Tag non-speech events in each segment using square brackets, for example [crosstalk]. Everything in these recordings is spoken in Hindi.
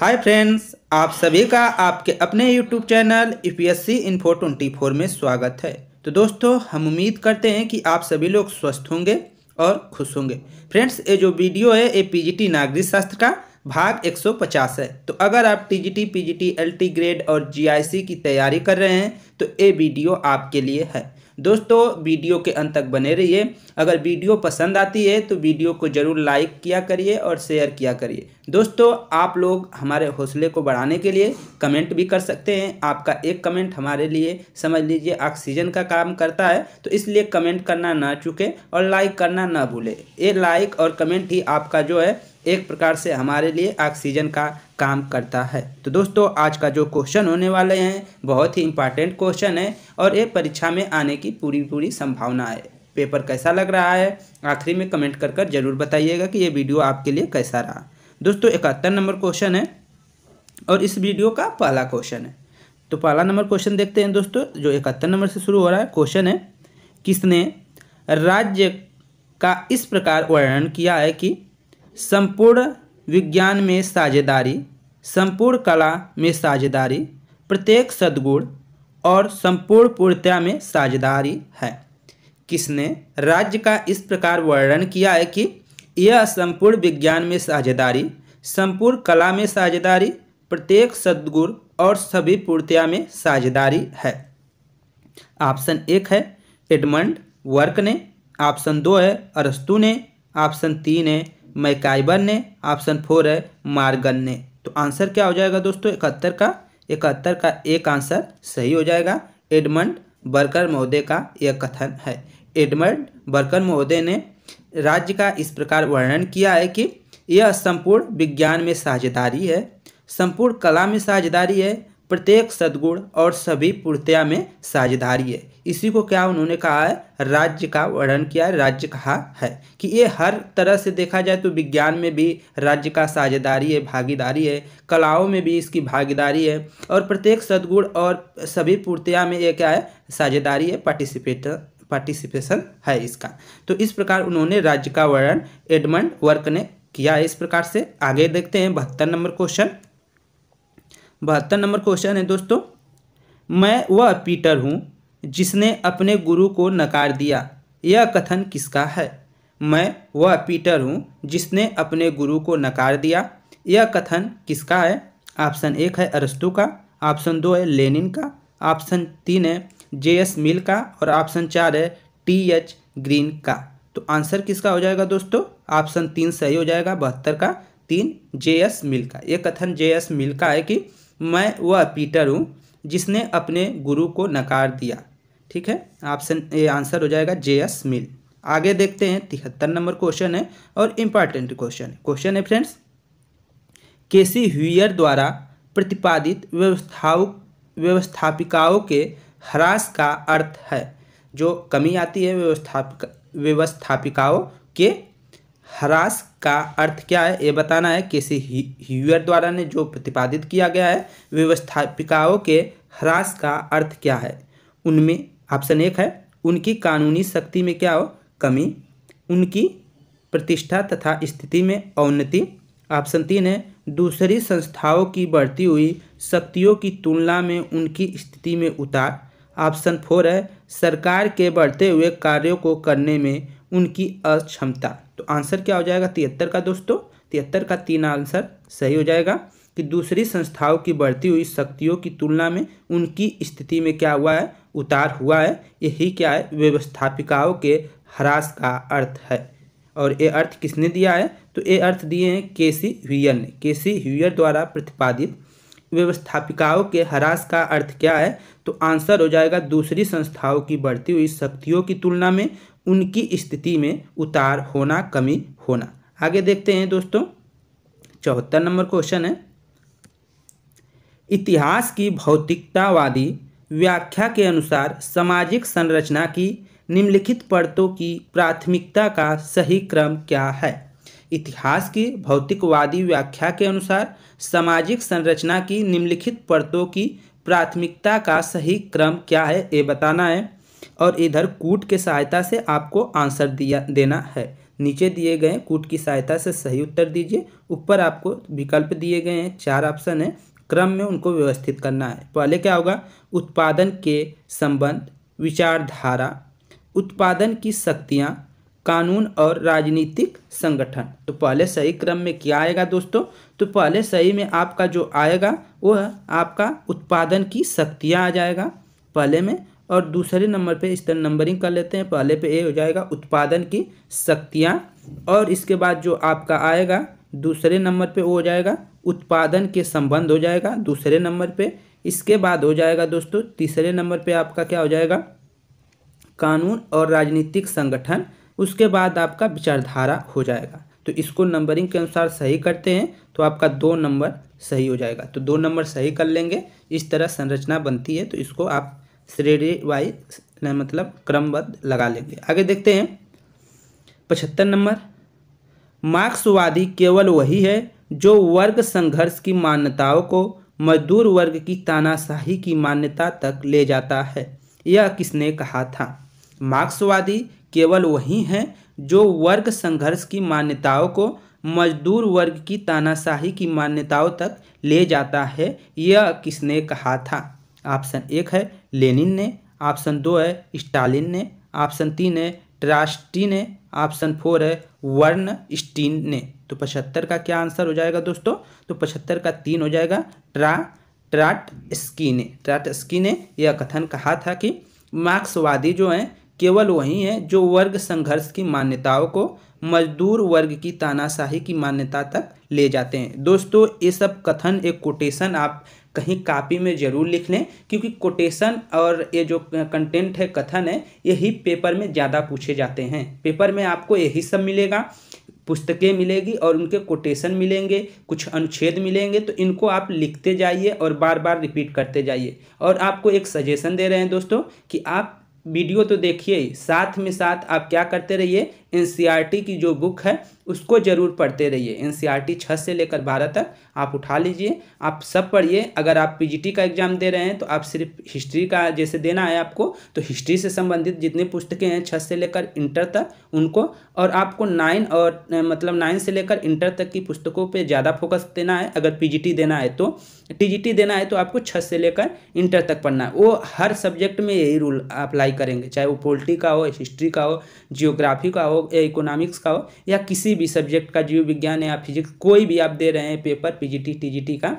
हाय फ्रेंड्स आप सभी का आपके अपने YouTube channel U P S C info twenty four में स्वागत है तो दोस्तों हम उम्मीद करते हैं कि आप सभी लोग स्वस्थ होंगे और खुश होंगे फ्रेंड्स ये जो वीडियो है ये पीजीटी नागरिक शास्त्र का भाग 150 है तो अगर आप T G T P grade और जी की तैयारी कर रहे हैं तो ये वीडियो आपके लिए है दोस्तों वीडियो के अंत तक बने रहिए अगर वीडियो पसंद आती है तो वीडियो को ज़रूर लाइक किया करिए और शेयर किया करिए दोस्तों आप लोग हमारे हौसले को बढ़ाने के लिए कमेंट भी कर सकते हैं आपका एक कमेंट हमारे लिए समझ लीजिए ऑक्सीजन का काम करता है तो इसलिए कमेंट करना ना चूके और लाइक करना ना भूले ये लाइक और कमेंट ही आपका जो है एक प्रकार से हमारे लिए ऑक्सीजन का काम करता है तो दोस्तों आज का जो क्वेश्चन होने वाले हैं बहुत ही इंपॉर्टेंट क्वेश्चन है और ये परीक्षा में आने की पूरी पूरी संभावना है पेपर कैसा लग रहा है आखिरी में कमेंट कर कर जरूर बताइएगा कि ये वीडियो आपके लिए कैसा रहा दोस्तों इकहत्तर नंबर क्वेश्चन है और इस वीडियो का पहला क्वेश्चन है तो पहला नंबर क्वेश्चन देखते हैं दोस्तों जो इकहत्तर नंबर से शुरू हो रहा है क्वेश्चन है किसने राज्य का इस प्रकार वर्णन किया है कि संपूर्ण विज्ञान में साझेदारी संपूर्ण कला में साझेदारी प्रत्येक सद्गुण और संपूर्ण पूर्णता में साझेदारी है किसने राज्य का इस प्रकार वर्णन किया है कि यह संपूर्ण विज्ञान में साझेदारी संपूर्ण कला में साझेदारी प्रत्येक सद्गुण और सभी पूर्तिया में साझेदारी है ऑप्शन एक है एडमंड वर्क ने ऑप्शन दो है अरस्तु ने ऑप्शन तीन है मैकाइबर ने ऑप्शन फोर है मार्गन ने तो आंसर क्या हो जाएगा दोस्तों इकहत्तर का इकहत्तर का एक आंसर सही हो जाएगा एडमंड बर्कर महोदय का यह कथन है एडमंड बर्कर महोदय ने राज्य का इस प्रकार वर्णन किया है कि यह संपूर्ण विज्ञान में साझेदारी है संपूर्ण कला में साझेदारी है प्रत्येक सद्गुण और सभी पूर्त्या में साझेदारी है इसी को क्या उन्होंने कहा है राज्य का वर्णन किया है राज्य कहा है कि ये हर तरह से देखा जाए तो विज्ञान में भी राज्य का साझेदारी है भागीदारी है कलाओं में भी इसकी भागीदारी है और प्रत्येक सद्गुण और सभी पूर्तिया में ये क्या है साझेदारी है पार्टिसिपेट पार्टिसिपेशन है इसका तो इस प्रकार उन्होंने राज्य का वर्णन एडमंड वर्क ने किया इस प्रकार से आगे देखते हैं बहत्तर नंबर क्वेश्चन बहत्तर नंबर क्वेश्चन है दोस्तों मैं वह पीटर हूँ जिसने अपने गुरु को नकार दिया यह कथन किसका है मैं वह पीटर हूँ जिसने अपने गुरु को नकार दिया यह कथन किसका है ऑप्शन एक है अरस्तु का ऑप्शन दो है लेनिन का ऑप्शन तीन है जे एस मिल का और ऑप्शन चार है टी एच ग्रीन का तो आंसर किसका हो जाएगा दोस्तों ऑप्शन तीन सही हो जाएगा बहत्तर का तीन जे एस मिल का यह कथन जे एस मिल का है कि मैं वह पीटर हूँ जिसने अपने गुरु को नकार दिया ठीक है ऑप्शन ए आंसर हो जाएगा जे एस मिल आगे देखते हैं तिहत्तर नंबर क्वेश्चन है और इम्पॉर्टेंट क्वेश्चन है क्वेश्चन है फ्रेंड्स केसी हुयर द्वारा प्रतिपादित व्यवस्थाओं व्यवस्थापिकाओं के ह्रास का अर्थ है जो कमी आती है व्यवस्था व्यवस्थापिकाओं के हरास का अर्थ क्या है ये बताना है किसी ह्यूअर द्वारा ने जो प्रतिपादित किया गया है व्यवस्थापिकाओं के हरास का अर्थ क्या है उनमें ऑप्शन एक है उनकी कानूनी शक्ति में क्या हो कमी उनकी प्रतिष्ठा तथा स्थिति में अवनति ऑप्शन तीन है दूसरी संस्थाओं की बढ़ती हुई शक्तियों की तुलना में उनकी स्थिति में उतार ऑप्शन फोर है सरकार के बढ़ते हुए कार्यों को करने में उनकी अक्षमता आंसर क्या हो जाएगा तिहत्तर का दोस्तों तिहत्तर का तीन आंसर सही हो जाएगा कि दूसरी संस्थाओं की बढ़ती हुई शक्तियों की तुलना में उनकी स्थिति में क्या हुआ है उतार हुआ है यही क्या है व्यवस्थापिकाओं के ह्रास का अर्थ है और ये अर्थ किसने दिया है तो ये अर्थ दिए हैं के सी ह्यूयर ने के सी ह्यूयर द्वारा प्रतिपादित व्यवस्थापिकाओं के ह्रास का अर्थ क्या है तो आंसर हो जाएगा दूसरी संस्थाओं की बढ़ती हुई शक्तियों की तुलना में उनकी स्थिति में उतार होना कमी होना आगे देखते हैं दोस्तों चौहत्तर नंबर क्वेश्चन है इतिहास की भौतिकतावादी व्याख्या के अनुसार सामाजिक संरचना की निम्नलिखित परतों की प्राथमिकता का सही क्रम क्या है इतिहास की भौतिकवादी व्याख्या के अनुसार सामाजिक संरचना की निम्नलिखित परतों की प्राथमिकता का सही क्रम क्या है ये बताना है और इधर कूट के सहायता से आपको आंसर दिया देना है नीचे दिए गए कूट की सहायता से सही उत्तर दीजिए ऊपर आपको विकल्प दिए गए हैं चार ऑप्शन है क्रम में उनको व्यवस्थित करना है पहले क्या होगा उत्पादन के संबंध विचारधारा उत्पादन की शक्तियाँ कानून और राजनीतिक संगठन तो पहले सही क्रम में क्या आएगा दोस्तों तो पहले सही में आपका जो आएगा वह आपका उत्पादन की शक्तियाँ आ जाएगा पहले में और दूसरे नंबर पे इस तरह नंबरिंग कर लेते हैं पहले पे ए हो जाएगा उत्पादन की शक्तियाँ और इसके बाद जो आपका आएगा दूसरे नंबर पे वो हो जाएगा उत्पादन के संबंध हो जाएगा दूसरे नंबर पे इसके बाद हो जाएगा दोस्तों तीसरे नंबर पे आपका क्या हो जाएगा कानून और राजनीतिक संगठन उसके बाद आपका विचारधारा हो जाएगा तो इसको नंबरिंग के अनुसार सही करते हैं तो आपका दो नंबर सही हो जाएगा तो दो नंबर सही कर लेंगे इस तरह संरचना बनती है तो इसको आप श्रेणी वाइज मतलब क्रमबद्ध लगा लेंगे आगे देखते हैं पचहत्तर नंबर मार्क्सवादी केवल वही है जो वर्ग संघर्ष की मान्यताओं को मजदूर वर्ग की तानाशाही की मान्यता तक ले जाता है यह किसने कहा था मार्क्सवादी केवल वही है जो वर्ग संघर्ष की मान्यताओं को मजदूर वर्ग की तानाशाही की मान्यताओं तक ले जाता है यह किसने कहा था ऑप्शन एक है लेनिन ने ऑप्शन दो है स्टालिन ने ऑप्शन तीन है ट्रास्टी ने ऑप्शन फोर है वर्न स्टीन ने तो पचहत्तर का क्या आंसर हो जाएगा दोस्तों तो पचहत्तर का तीन हो जाएगा ट्रा ट्राट स्की ने ट्राट स्की ने यह कथन कहा था कि मार्क्सवादी जो हैं केवल वही हैं जो वर्ग संघर्ष की मान्यताओं को मजदूर वर्ग की तानाशाही की मान्यता तक ले जाते हैं दोस्तों ये सब कथन एक कोटेशन आप कहीं कापी में ज़रूर लिख लें क्योंकि कोटेशन और ये जो कंटेंट है कथन है यही पेपर में ज़्यादा पूछे जाते हैं पेपर में आपको यही सब मिलेगा पुस्तकें मिलेगी और उनके कोटेशन मिलेंगे कुछ अनुच्छेद मिलेंगे तो इनको आप लिखते जाइए और बार बार रिपीट करते जाइए और आपको एक सजेशन दे रहे हैं दोस्तों कि आप वीडियो तो देखिए साथ में साथ आप क्या करते रहिए एन e की जो बुक है उसको ज़रूर पढ़ते रहिए एन सी आर छः से लेकर बारह तक आप उठा लीजिए आप सब पढ़िए अगर आप पीजीटी का एग्ज़ाम दे रहे हैं तो आप सिर्फ हिस्ट्री का जैसे देना है आपको तो हिस्ट्री से संबंधित जितनी पुस्तकें हैं छः से लेकर इंटर तक उनको और आपको नाइन और मतलब नाइन से लेकर इंटर तक की पुस्तकों पर ज़्यादा फोकस देना है अगर पी देना है तो टी देना है तो आपको छः से लेकर इंटर तक पढ़ना है वो हर सब्जेक्ट में यही रूल अप्लाई करेंगे चाहे वो पोल्ट्री का हो हिस्ट्री का हो जियोग्राफी का हो हो या इकोनॉमिक्स का हो या किसी भी सब्जेक्ट का जीव विज्ञान या फिजिक्स कोई भी आप दे रहे हैं पेपर पीजीटी टीजीटी का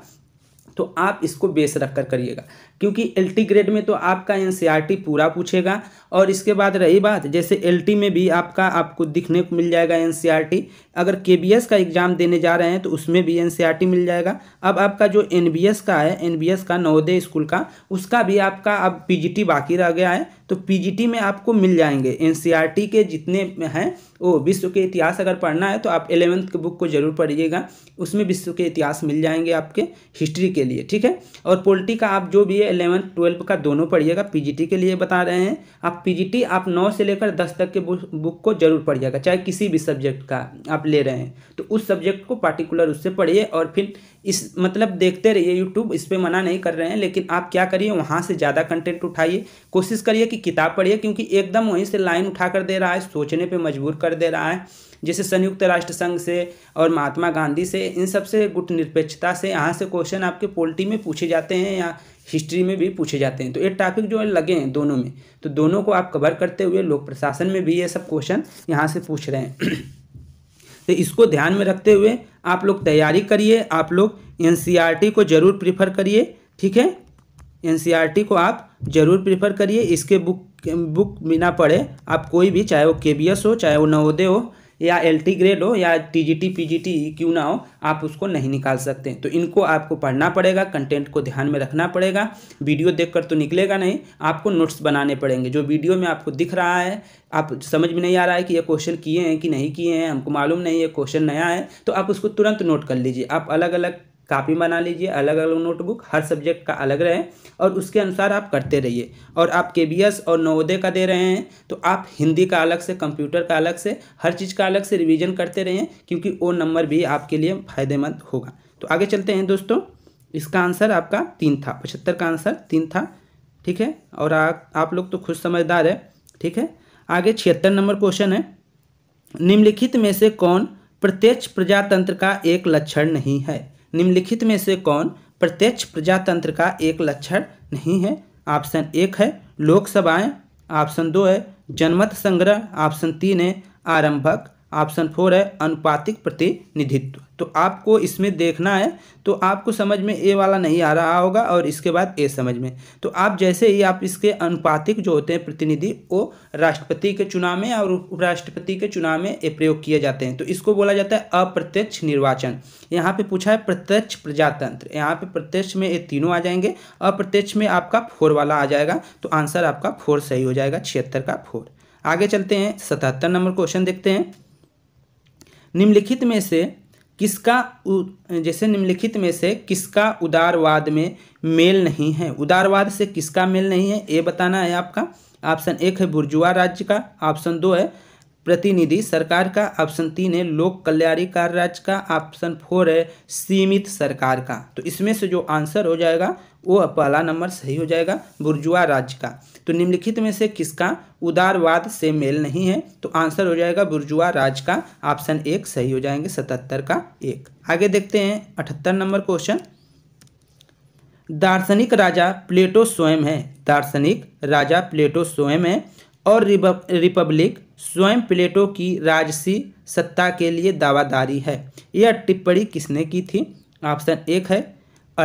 तो आप इसको बेस रख कर करिएगा क्योंकि एल ग्रेड में तो आपका एन e पूरा पूछेगा और इसके बाद रही बात जैसे एल में भी आपका आपको दिखने को मिल जाएगा एन e अगर के का एग्ज़ाम देने जा रहे हैं तो उसमें भी एन e मिल जाएगा अब आपका जो एन का है एन का नवोदय स्कूल का उसका भी आपका अब पी बाकी रह गया है तो पीजीटी में आपको मिल जाएंगे एनसीईआरटी e के जितने हैं वो विश्व के इतिहास अगर पढ़ना है तो आप एलेवेंथ बुक को जरूर पढ़िएगा उसमें विश्व के इतिहास मिल जाएंगे आपके हिस्ट्री के लिए ठीक है और पोल्टी का आप जो भी है एलेवेंथ ट्वेल्थ का दोनों पढ़िएगा पीजीटी के लिए बता रहे हैं आप पीजीटी आप नौ से लेकर दस तक के बुक को जरूर पढ़िएगा चाहे किसी भी सब्जेक्ट का आप ले रहे हैं तो उस सब्जेक्ट को पार्टिकुलर उससे पढ़िए और फिर इस मतलब देखते रहिए यूट्यूब इस पर मना नहीं कर रहे हैं लेकिन आप क्या करिए वहाँ से ज़्यादा कंटेंट उठाइए कोशिश करिए कि किताब पढ़िए क्योंकि एकदम वहीं से लाइन उठा कर दे रहा है सोचने पर मजबूर कर दे रहा है जैसे संयुक्त राष्ट्र संघ से और महात्मा गांधी से इन सब से गुट निरपेक्षता से यहाँ से क्वेश्चन आपके पोल्ट्री में पूछे जाते हैं या हिस्ट्री में भी पूछे जाते हैं तो ये टॉपिक जो है लगे हैं दोनों में तो दोनों को आप कवर करते हुए लोक प्रशासन में भी ये सब क्वेश्चन यहाँ से पूछ रहे हैं [clears throat] तो इसको ध्यान में रखते हुए आप लोग तैयारी करिए आप लोग एन e को ज़रूर प्रीफर करिए ठीक है एन e को आप ज़रूर प्रीफर करिए इसके बुक बुक बिना पढ़े आप कोई भी चाहे वो के हो चाहे वो नवोदय हो या एल ग्रेड हो या T G T P G T क्यों ना हो आप उसको नहीं निकाल सकते तो इनको आपको पढ़ना पड़ेगा कंटेंट को ध्यान में रखना पड़ेगा वीडियो देखकर तो निकलेगा नहीं आपको नोट्स बनाने पड़ेंगे जो वीडियो में आपको दिख रहा है आप समझ में नहीं आ रहा है कि ये क्वेश्चन किए हैं कि नहीं किए हैं हमको मालूम नहीं है क्वेश्चन नया है तो आप उसको तुरंत नोट कर लीजिए आप अलग अलग कापी बना लीजिए अलग अलग नोटबुक हर सब्जेक्ट का अलग रहे और उसके अनुसार आप करते रहिए और आप के और नवोदय का दे रहे हैं तो आप हिंदी का अलग से कंप्यूटर का अलग से हर चीज़ का अलग से रिविज़न करते रहें क्योंकि वो नंबर भी आपके लिए फ़ायदेमंद होगा तो आगे चलते हैं दोस्तों इसका आंसर आपका तीन था पचहत्तर का आंसर तीन था ठीक है और आ, आप लोग तो खुद समझदार है ठीक है आगे छिहत्तर नंबर क्वेश्चन है निम्नलिखित में से कौन प्रत्यक्ष प्रजातंत्र का एक लक्षण नहीं है निम्नलिखित में से कौन प्रत्यक्ष प्रजातंत्र का एक लक्षण नहीं है ऑप्शन एक है लोकसभाएं ऑप्शन दो है जनमत संग्रह ऑप्शन तीन है आरंभक ऑप्शन फोर है अनुपातिक प्रतिनिधित्व तो आपको इसमें देखना है तो आपको समझ में ए वाला नहीं आ रहा होगा और इसके बाद ए समझ में तो आप जैसे ही आप इसके अनुपातिक जो होते हैं प्रतिनिधि वो राष्ट्रपति के चुनाव में और उपराष्ट्रपति के चुनाव में ये प्रयोग किए जाते हैं तो इसको बोला जाता है अप्रत्यक्ष निर्वाचन यहाँ पे पूछा है प्रत्यक्ष प्रजातंत्र यहाँ पे प्रत्यक्ष में ये तीनों आ जाएंगे अप्रत्यक्ष में आपका फोर वाला आ जाएगा तो आंसर आपका फोर सही हो जाएगा छिहत्तर का फोर आगे चलते हैं सतहत्तर नंबर क्वेश्चन देखते हैं निम्नलिखित में से किसका जैसे निम्नलिखित में से किसका उदारवाद में मेल नहीं है उदारवाद से किसका मेल नहीं है ये बताना है आपका ऑप्शन एक है बुर्जुआ राज्य का ऑप्शन दो है प्रतिनिधि सरकार का ऑप्शन तीन है लोक कल्याणी कार्य राज्य का ऑप्शन फोर है सीमित सरकार का तो इसमें से जो आंसर हो जाएगा वो पहला नंबर सही हो जाएगा बुर्जुआ राज्य का तो निम्नलिखित में से किसका उदारवाद से मेल नहीं है तो आंसर हो जाएगा बुर्जुआ राज का ऑप्शन एक सही हो जाएंगे सतहत्तर का एक आगे देखते हैं अठहत्तर नंबर क्वेश्चन दार्शनिक राजा प्लेटो स्वयं है दार्शनिक राजा प्लेटो स्वयं है और रिपब्लिक स्वयं प्लेटो की राजसी सत्ता के लिए दावादारी है यह टिप्पणी किसने की थी ऑप्शन एक है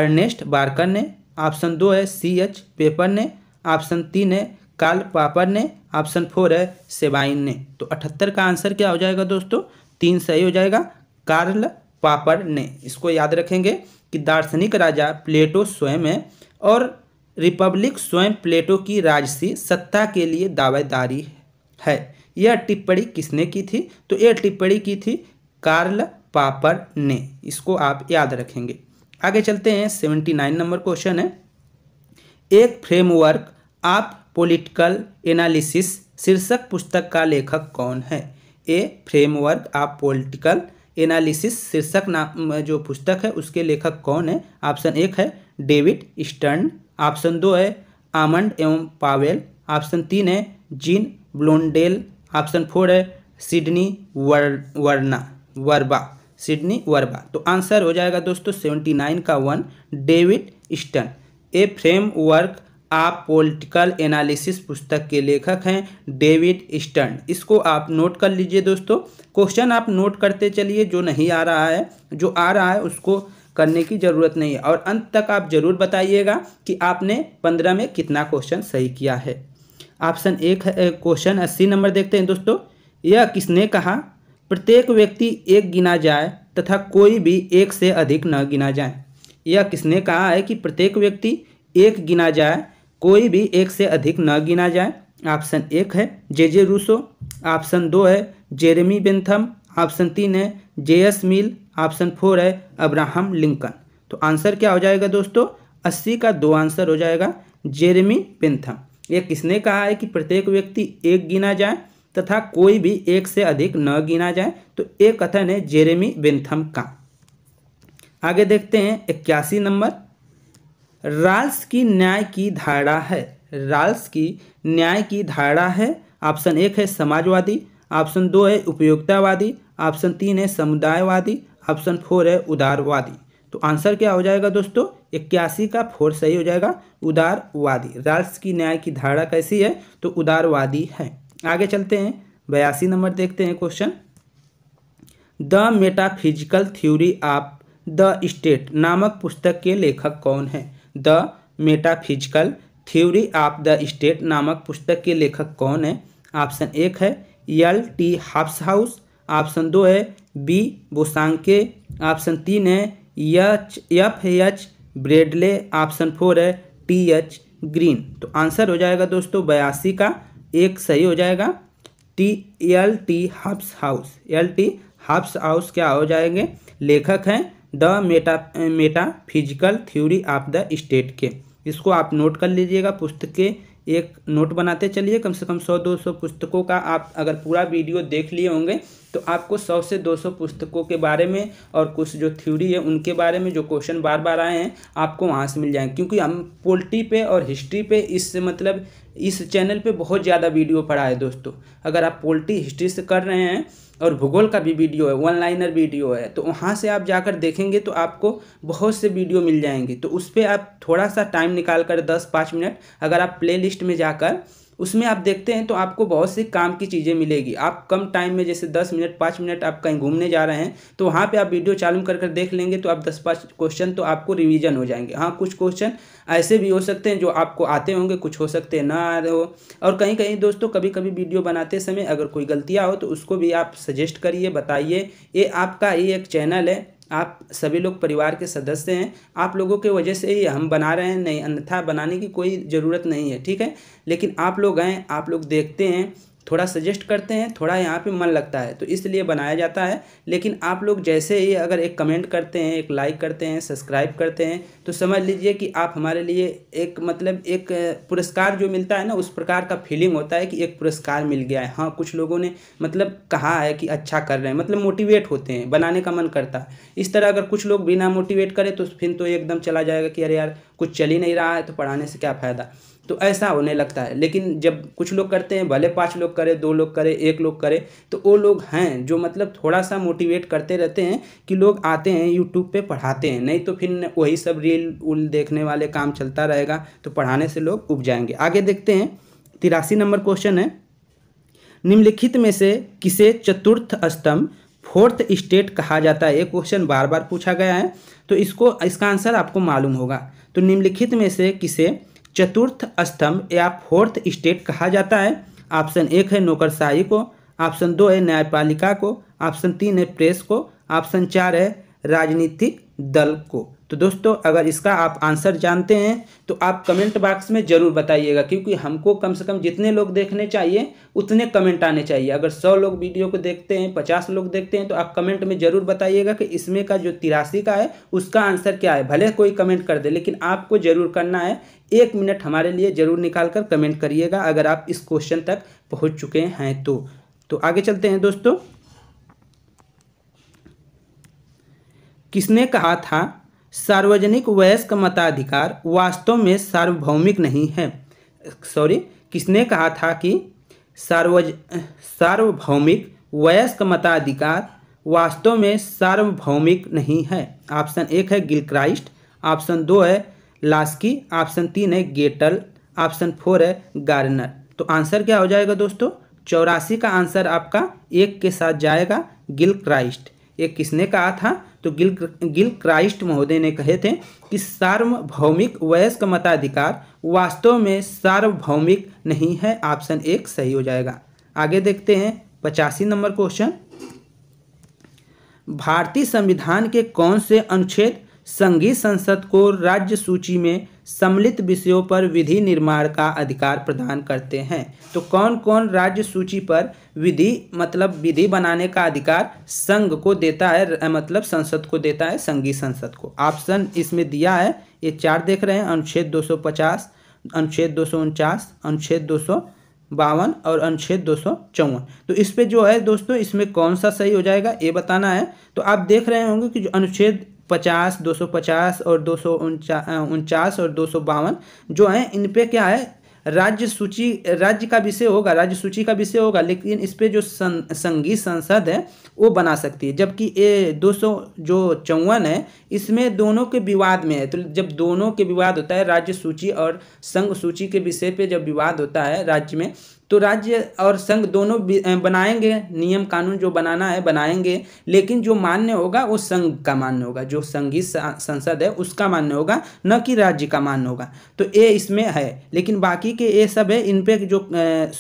अर्नेस्ट बार्कर ने ऑप्शन दो है सी एच पेपर ने ऑप्शन तीन है काल पापर ने ऑप्शन फोर है सेवाइन ने तो अठहत्तर का आंसर क्या हो जाएगा दोस्तों तीन सही हो जाएगा कार्ल पापर ने इसको याद रखेंगे कि दार्शनिक राजा प्लेटो स्वयं है और रिपब्लिक स्वयं प्लेटो की राजसी सत्ता के लिए दावेदारी है यह टिप्पणी किसने की थी तो यह टिप्पणी की थी कार्ल पापर ने इसको आप याद रखेंगे आगे चलते हैं सेवेंटी नाइन नंबर क्वेश्चन है एक फ्रेमवर्क आप पॉलिटिकल एनालिसिस शीर्षक पुस्तक का लेखक कौन है a framework of political analysis शीर्षक नाम जो पुस्तक है उसके लेखक कौन है ऑप्शन एक है डेविड स्टर्न ऑप्शन दो है आमंड एवं पावेल ऑप्शन तीन है जीन ब्लोंडेल ऑप्शन फोर है सिडनी वर वर्ना वर्बा सिडनी वर्बा तो आंसर हो जाएगा दोस्तों सेवेंटी नाइन का one David Easton a framework of political analysis पुस्तक के लेखक हैं डेविड स्टर्न इसको आप नोट कर लीजिए दोस्तों क्वेश्चन आप नोट करते चलिए जो नहीं आ रहा है जो आ रहा है उसको करने की ज़रूरत नहीं है और अंत तक आप ज़रूर बताइएगा कि आपने पंद्रह में कितना क्वेश्चन सही किया है ऑप्शन एक क्वेश्चन अस्सी नंबर देखते हैं दोस्तों यह किसने कहा प्रत्येक व्यक्ति एक गिना जाए तथा कोई भी एक से अधिक न गिना जाए यह किसने कहा है कि प्रत्येक व्यक्ति एक गिना जाए कोई भी एक से अधिक न गिना जाए ऑप्शन एक है जे जे रूसो ऑप्शन दो है जेरेमी बेंथम ऑप्शन तीन है J S Mill option four है अब्राहम लिंकन तो आंसर क्या हो जाएगा दोस्तों अस्सी का दो आंसर हो जाएगा जेरेमी बेंथम ये किसने कहा है कि प्रत्येक व्यक्ति एक गिना जाए तथा कोई भी एक से अधिक न गिना जाए तो एक कथन है जेरेमी बेंथम का आगे देखते हैं इक्यासी नंबर राल्स की न्याय की धारा है राल्स की न्याय की धारा है ऑप्शन एक है समाजवादी ऑप्शन दो है उपयोगितावादी ऑप्शन तीन है समुदायवादी ऑप्शन फोर है उदारवादी तो आंसर क्या हो जाएगा दोस्तों इक्यासी का फोर सही हो जाएगा उदारवादी राल्स की न्याय की धारा कैसी है तो उदारवादी है आगे चलते हैं बयासी नंबर देखते हैं question the metaphysical theory of the state नामक पुस्तक के लेखक कौन है the metaphysical theory of the state नामक पुस्तक के लेखक कौन है ऑप्शन एक है L T Hobhouse option दो है बी बोसांके ऑप्शन तीन है H F H Bradley option four है टी एच ग्रीन तो आंसर हो जाएगा दोस्तों बयासी का एक सही हो जाएगा T L T halves house L T Hobhouse क्या हो जाएंगे लेखक हैं the meta metaphysical theory of the state के इसको आप नोट कर लीजिएगा पुस्तक के एक नोट बनाते चलिए कम से कम सौ दो सौ पुस्तकों का आप अगर पूरा वीडियो देख लिए होंगे तो आपको सौ से दो सौ पुस्तकों के बारे में और कुछ जो थ्योरी है उनके बारे में जो क्वेश्चन बार बार आए हैं आपको वहाँ से मिल जाएंगे क्योंकि हम पोल्ट्री पे और हिस्ट्री पे इस मतलब इस चैनल पे बहुत ज़्यादा वीडियो पढ़ा है दोस्तों अगर आप पोल्ट्री हिस्ट्री से कर रहे हैं और भूगोल का भी वीडियो है वन लाइनर वीडियो है तो वहाँ से आप जाकर देखेंगे तो आपको बहुत से वीडियो मिल जाएंगे तो उस पर आप थोड़ा सा टाइम निकाल कर दस पाँच मिनट अगर आप प्ले लिस्ट में जाकर उसमें आप देखते हैं तो आपको बहुत सी काम की चीज़ें मिलेगी आप कम टाइम में जैसे दस मिनट पाँच मिनट आप कहीं घूमने जा रहे हैं तो वहाँ पे आप वीडियो चालू कर कर देख लेंगे तो आप दस पाँच क्वेश्चन तो आपको रिवीजन हो जाएंगे हाँ कुछ क्वेश्चन ऐसे भी हो सकते हैं जो आपको आते होंगे कुछ हो सकते हैं ना आ रहे हो और कहीं कहीं दोस्तों कभी कभी वीडियो बनाते समय अगर कोई गलतियाँ हो तो उसको भी आप सजेस्ट करिए बताइए ये आपका ये एक चैनल है आप सभी लोग परिवार के सदस्य हैं आप लोगों के वजह से ही हम बना रहे हैं नहीं अन्यथा बनाने की कोई ज़रूरत नहीं है ठीक है लेकिन आप लोग आएँ आप लोग देखते हैं थोड़ा सजेस्ट करते हैं थोड़ा यहाँ पे मन लगता है तो इसलिए बनाया जाता है लेकिन आप लोग जैसे ही अगर एक कमेंट करते हैं एक लाइक करते हैं सब्सक्राइब करते हैं तो समझ लीजिए कि आप हमारे लिए एक मतलब एक पुरस्कार जो मिलता है ना उस प्रकार का फीलिंग होता है कि एक पुरस्कार मिल गया है हाँ कुछ लोगों ने मतलब कहा है कि अच्छा कर रहे हैं मतलब मोटिवेट होते हैं बनाने का मन करता है इस तरह अगर कुछ लोग बिना मोटिवेट करें तो फिर तो एकदम चला जाएगा कि अरे यार कुछ चल ही नहीं रहा है तो पढ़ाने से क्या फ़ायदा तो ऐसा होने लगता है लेकिन जब कुछ लोग करते हैं भले पाँच लोग करें दो लोग करें एक लोग करें तो वो लोग हैं जो मतलब थोड़ा सा मोटिवेट करते रहते हैं कि लोग आते हैं यूट्यूब पे पढ़ाते हैं नहीं तो फिर वही सब रील उल देखने वाले काम चलता रहेगा तो पढ़ाने से लोग उब जाएंगे आगे देखते हैं तिरासी नंबर क्वेश्चन है निम्नलिखित में से किसे चतुर्थ स्तंभ फोर्थ स्टेट कहा जाता है ये क्वेश्चन बार बार पूछा गया है तो इसको इसका आंसर आपको मालूम होगा तो निम्नलिखित में से किसे चतुर्थ स्तंभ या फोर्थ स्टेट कहा जाता है ऑप्शन एक है नौकरशाही को ऑप्शन दो है न्यायपालिका को ऑप्शन तीन है प्रेस को ऑप्शन चार है राजनीतिक दल को तो दोस्तों अगर इसका आप आंसर जानते हैं तो आप कमेंट बॉक्स में ज़रूर बताइएगा क्योंकि हमको कम से कम जितने लोग देखने चाहिए उतने कमेंट आने चाहिए अगर सौ लोग वीडियो को देखते हैं पचास लोग देखते हैं तो आप कमेंट में ज़रूर बताइएगा कि इसमें का जो तिरासी का है उसका आंसर क्या है भले कोई कमेंट कर दे लेकिन आपको ज़रूर करना है एक मिनट हमारे लिए ज़रूर निकाल कर कमेंट करिएगा अगर आप इस क्वेश्चन तक पहुँच चुके हैं तो, तो आगे चलते हैं दोस्तों किसने कहा था सार्वजनिक वयस्क मताधिकार वास्तव में सार्वभौमिक नहीं है सॉरी किसने कहा था कि सार्वज सार्वभौमिक वयस्क मताधिकार वास्तव में सार्वभौमिक नहीं है ऑप्शन एक है गिलक्राइस्ट ऑप्शन दो है लास्की ऑप्शन तीन है गेटल ऑप्शन फोर है गार्नर तो आंसर क्या हो जाएगा दोस्तों चौरासी का आंसर आपका एक के साथ जाएगा गिलक्राइस्ट ये किसने कहा था तो गिल गिल क्राइस्ट महोदय ने कहे थे कि सार्वभौमिक वयस्क मताधिकार वास्तव में सार्वभौमिक नहीं है ऑप्शन एक सही हो जाएगा आगे देखते हैं पचासी नंबर क्वेश्चन भारतीय संविधान के कौन से अनुच्छेद संघीय संसद को राज्य सूची में सम्मिलित विषयों पर विधि निर्माण का अधिकार प्रदान करते हैं तो कौन कौन राज्य सूची पर विधि मतलब विधि बनाने का अधिकार संघ को देता है मतलब संसद को देता है संघीय संसद को ऑप्शन इसमें दिया है ये चार देख रहे हैं अनुच्छेद 250 अनुच्छेद दो अनुच्छेद दो बावन और अनुच्छेद दो तो इस पर जो है दोस्तों इसमें कौन सा सही हो जाएगा ये बताना है तो आप देख रहे होंगे कि जो अनुच्छेद पचास दो सौ पचास और दो सौ उनचास और दो सौ बावन जो हैं इन पे क्या है राज्य सूची राज्य का विषय होगा राज्य सूची का विषय होगा लेकिन इस पे जो सं, संघीय संसद है वो बना सकती है जबकि ये दो सौ जो चौवन है इसमें दोनों के विवाद में है तो जब दोनों के विवाद होता है राज्य सूची और संघ सूची के विषय पे जब विवाद होता है राज्य में तो राज्य और संघ दोनों बनाएंगे नियम कानून जो बनाना है बनाएंगे लेकिन जो मान्य होगा वो संघ का मान्य होगा जो संघीय संसद है उसका मान्य होगा न कि राज्य का मान्य होगा तो ये इसमें है लेकिन बाकी के ये सब है इन पे जो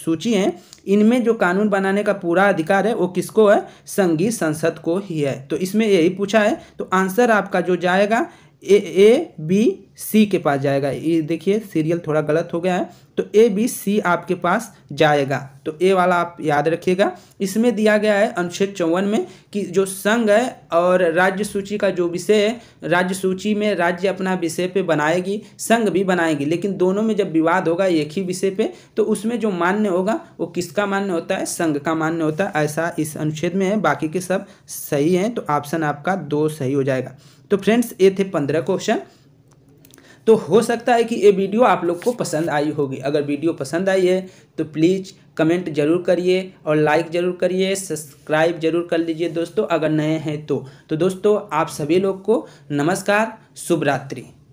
सूची है इनमें जो कानून बनाने का पूरा अधिकार है वो किसको है संघीय संसद को ही है तो इसमें यही पूछा है तो आंसर आपका जो जाएगा ए ए बी सी के पास जाएगा ये देखिए सीरियल थोड़ा गलत हो गया है तो ए बी सी आपके पास जाएगा तो ए वाला आप याद रखिएगा इसमें दिया गया है अनुच्छेद चौवन में कि जो संघ है और राज्य सूची का जो विषय है राज्य सूची में राज्य अपना विषय पे बनाएगी संघ भी बनाएगी लेकिन दोनों में जब विवाद होगा एक ही विषय पे तो उसमें जो मान्य होगा वो किसका मान्य होता है संघ का मान्य होता है ऐसा इस अनुच्छेद में है बाकी के सब सही हैं तो ऑप्शन आपका दो सही हो जाएगा तो फ्रेंड्स ये थे पंद्रह क्वेश्चन तो हो सकता है कि ये वीडियो आप लोग को पसंद आई होगी अगर वीडियो पसंद आई है तो प्लीज़ कमेंट जरूर करिए और लाइक जरूर करिए सब्सक्राइब जरूर कर लीजिए दोस्तों अगर नए हैं तो तो दोस्तों आप सभी लोग को नमस्कार शुभ रात्रि